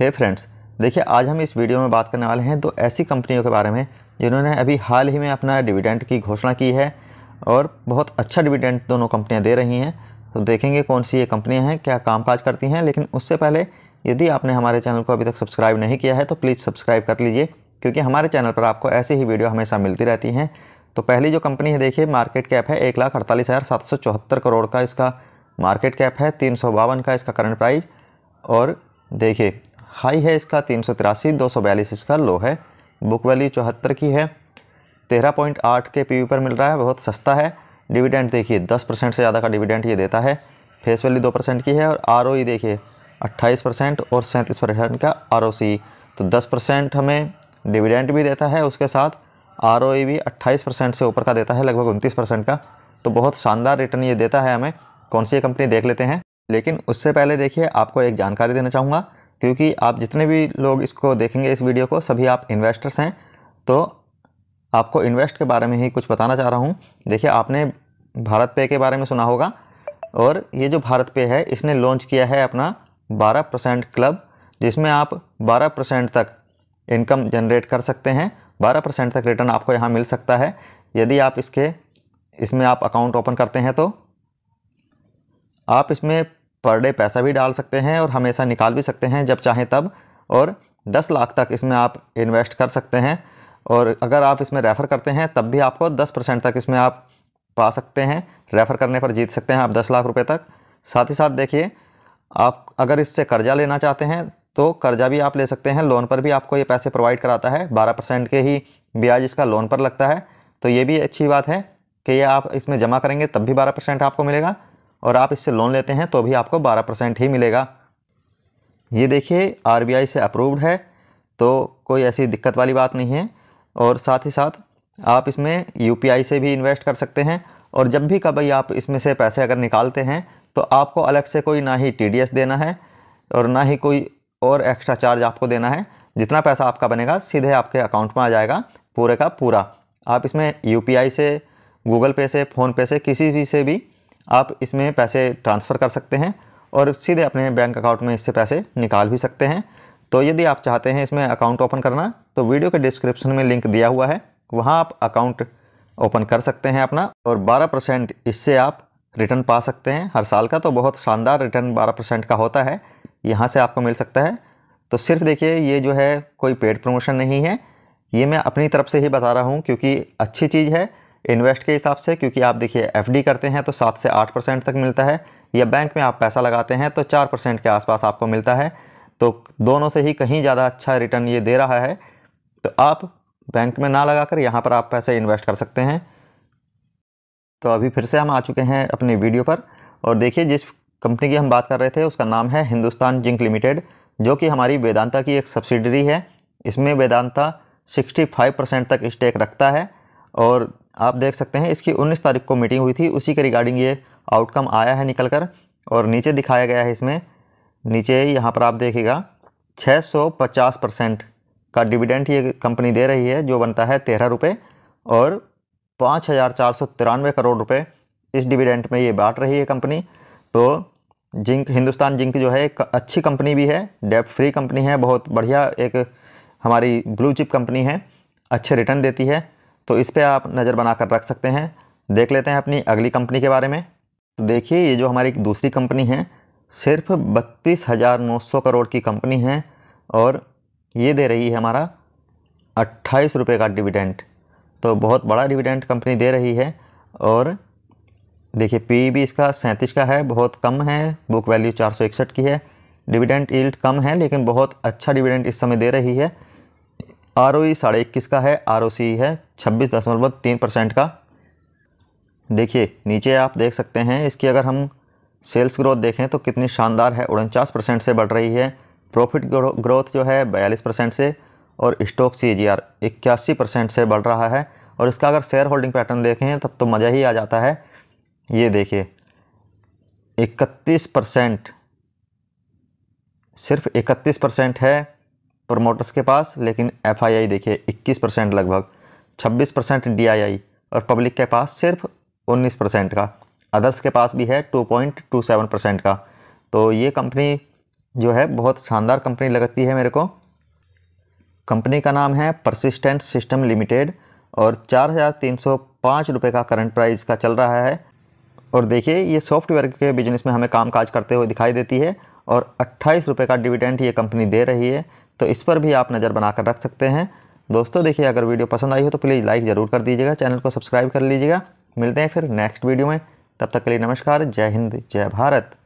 हे friends देखिए आज हम इस वीडियो में बात करने वाले हैं दो ऐसी कंपनियों के बारे में जिन्होंने अभी हाल ही में अपना डिविडेंड की घोषणा की है और बहुत अच्छा डिविडेंड दोनों कंपनियां दे रही हैं तो देखेंगे कौन सी ये कंपनियां हैं क्या कामकाज करती हैं लेकिन उससे पहले यदि आपने हमारे चैनल को अभी तक सब्सक्राइब नहीं किया है तो प्लीज़ सब्सक्राइब कर लीजिए क्योंकि हमारे चैनल पर आपको ऐसी ही वीडियो हमेशा मिलती रहती हैं तो पहली जो कंपनी है देखिए मार्केट कैप है एक लाख अड़तालीस हज़ार सात सौ चौहत्तर करोड़ का इसका मार्केट कैप है तीन सौ बावन का इसका करंट प्राइज और देखिए हाई है इसका तीन सौ तिरासी दो सौ बयालीस इसका लो है बुक वैल्यू चौहत्तर की है तेरह पॉइंट आठ के पी पर मिल रहा है बहुत सस्ता है डिविडेंट देखिए दस परसेंट से ज़्यादा का डिविडेंट ये देता है फेस वैल्यू दो परसेंट की है और आर e देखिए अट्ठाईस परसेंट और सैंतीस परसेंट का आर तो दस परसेंट हमें डिविडेंट भी देता है उसके साथ आर e भी अट्ठाईस परसेंट से ऊपर का देता है लगभग उनतीस परसेंट का तो बहुत शानदार रिटर्न ये देता है हमें कौन सी कंपनी देख लेते हैं लेकिन उससे पहले देखिए आपको एक जानकारी देना चाहूँगा क्योंकि आप जितने भी लोग इसको देखेंगे इस वीडियो को सभी आप इन्वेस्टर्स हैं तो आपको इन्वेस्ट के बारे में ही कुछ बताना चाह रहा हूँ देखिए आपने भारत पे के बारे में सुना होगा और ये जो भारत पे है इसने लॉन्च किया है अपना 12 परसेंट क्लब जिसमें आप 12 परसेंट तक इनकम जनरेट कर सकते हैं 12 परसेंट तक रिटर्न आपको यहाँ मिल सकता है यदि आप इसके इसमें आप अकाउंट ओपन करते हैं तो आप इसमें पर डे पैसा भी डाल सकते हैं और हमेशा निकाल भी सकते हैं जब चाहें तब और 10 लाख तक इसमें आप इन्वेस्ट कर सकते हैं और अगर आप इसमें रेफ़र करते हैं तब भी आपको 10 परसेंट तक इसमें आप पा सकते हैं रेफ़र करने पर जीत सकते हैं आप 10 लाख रुपए तक साथ ही साथ देखिए आप अगर इससे कर्जा लेना चाहते हैं तो कर्जा भी आप ले सकते हैं लोन पर भी आपको ये पैसे प्रोवाइड कराता है बारह परसेंट के ही ब्याज इसका लोन पर लगता है तो ये भी अच्छी बात है कि ये आप इसमें जमा करेंगे तब भी बारह परसेंट आपको मिलेगा और आप इससे लोन लेते हैं तो भी आपको बारह परसेंट ही मिलेगा ये देखिए आर से अप्रूव्ड है तो कोई ऐसी दिक्कत वाली बात नहीं है और साथ ही साथ आप इसमें यू से भी इन्वेस्ट कर सकते हैं और जब भी कभी आप इसमें से पैसे अगर निकालते हैं तो आपको अलग से कोई ना ही टी देना है और ना ही कोई और एक्स्ट्रा चार्ज आपको देना है जितना पैसा आपका बनेगा सीधे आपके अकाउंट में आ जाएगा पूरे का पूरा आप इसमें यू से गूगल पे से फ़ोनपे से किसी भी से भी आप इसमें पैसे ट्रांसफ़र कर सकते हैं और सीधे अपने बैंक अकाउंट में इससे पैसे निकाल भी सकते हैं तो यदि आप चाहते हैं इसमें अकाउंट ओपन करना तो वीडियो के डिस्क्रिप्शन में लिंक दिया हुआ है वहाँ आप अकाउंट ओपन कर सकते हैं अपना और 12 परसेंट इससे आप रिटर्न पा सकते हैं हर साल का तो बहुत शानदार रिटर्न 12 परसेंट का होता है यहाँ से आपको मिल सकता है तो सिर्फ देखिए ये जो है कोई पेड प्रमोशन नहीं है ये मैं अपनी तरफ से ही बता रहा हूँ क्योंकि अच्छी चीज़ है इन्वेस्ट के हिसाब से क्योंकि आप देखिए एफडी करते हैं तो सात से आठ परसेंट तक मिलता है या बैंक में आप पैसा लगाते हैं तो चार परसेंट के आसपास आपको मिलता है तो दोनों से ही कहीं ज़्यादा अच्छा रिटर्न ये दे रहा है तो आप बैंक में ना लगा कर यहाँ पर आप पैसे इन्वेस्ट कर सकते हैं तो अभी फिर से हम आ चुके हैं अपनी वीडियो पर और देखिए जिस कंपनी की हम बात कर रहे थे उसका नाम है हिंदुस्तान जिंक लिमिटेड जो कि हमारी वेदांता की एक सब्सिडरी है इसमें वेदांता 65 परसेंट तक स्टेक रखता है और आप देख सकते हैं इसकी 19 तारीख को मीटिंग हुई थी उसी के रिगार्डिंग ये आउटकम आया है निकल कर और नीचे दिखाया गया है इसमें नीचे यहाँ पर आप देखिएगा 650 परसेंट का डिविडेंट ये कंपनी दे रही है जो बनता है तेरह रुपये और पाँच हज़ार चार सौ तिरानवे करोड़ रुपए इस डिविडेंट में ये बांट रही है कंपनी तो जिंक हिंदुस्तान जिंक जो है एक अच्छी कंपनी भी है डेप फ्री कंपनी है बहुत बढ़िया एक हमारी ब्लू चिप कंपनी है अच्छे रिटर्न देती है तो इस पर आप नज़र बना कर रख सकते हैं देख लेते हैं अपनी अगली कंपनी के बारे में तो देखिए ये जो हमारी दूसरी कंपनी है सिर्फ बत्तीस हज़ार नौ सौ करोड़ की कंपनी है और ये दे रही है हमारा अट्ठाईस रुपये का डिविडेंट तो बहुत बड़ा डिविडेंट कंपनी दे रही है और देखिए पी भी इसका सैंतीस का है बहुत कम है बुक वैल्यू चार की है डिविडेंट ईल्ड कम है लेकिन बहुत अच्छा डिविडेंट इस समय दे रही है आर ओ ई साढ़े इक्कीस का है आर ओ सी है छब्बीस दशमलव तीन परसेंट का देखिए नीचे आप देख सकते हैं इसकी अगर हम सेल्स ग्रोथ देखें तो कितनी शानदार है उनचास परसेंट से बढ़ रही है प्रॉफिट ग्रोथ जो है बयालीस परसेंट से और स्टॉक सी जी आर इक्यासी परसेंट से बढ़ रहा है और इसका अगर शेयर होल्डिंग पैटर्न देखें तब तो मज़ा ही आ जाता है ये देखिए इकतीस परसेंट सिर्फ इकतीस परसेंट है प्रमोटर्स के पास लेकिन एफआईआई देखिए 21 परसेंट लगभग 26 परसेंट डी और पब्लिक के पास सिर्फ 19 परसेंट का अदर्स के पास भी है 2.27 परसेंट का तो ये कंपनी जो है बहुत शानदार कंपनी लगती है मेरे को कंपनी का नाम है परसिस्टेंट सिस्टम लिमिटेड और चार हज़ार तीन सौ पाँच रुपये का करंट प्राइस का चल रहा है और देखिए ये सॉफ्टवेयर के बिजनेस में हमें काम काज करते हुए दिखाई देती है और अट्ठाईस रुपये का डिविडेंट ये कंपनी दे रही है तो इस पर भी आप नज़र बनाकर रख सकते हैं दोस्तों देखिए अगर वीडियो पसंद आई हो तो प्लीज़ लाइक ज़रूर कर दीजिएगा चैनल को सब्सक्राइब कर लीजिएगा मिलते हैं फिर नेक्स्ट वीडियो में तब तक के लिए नमस्कार जय हिंद जय भारत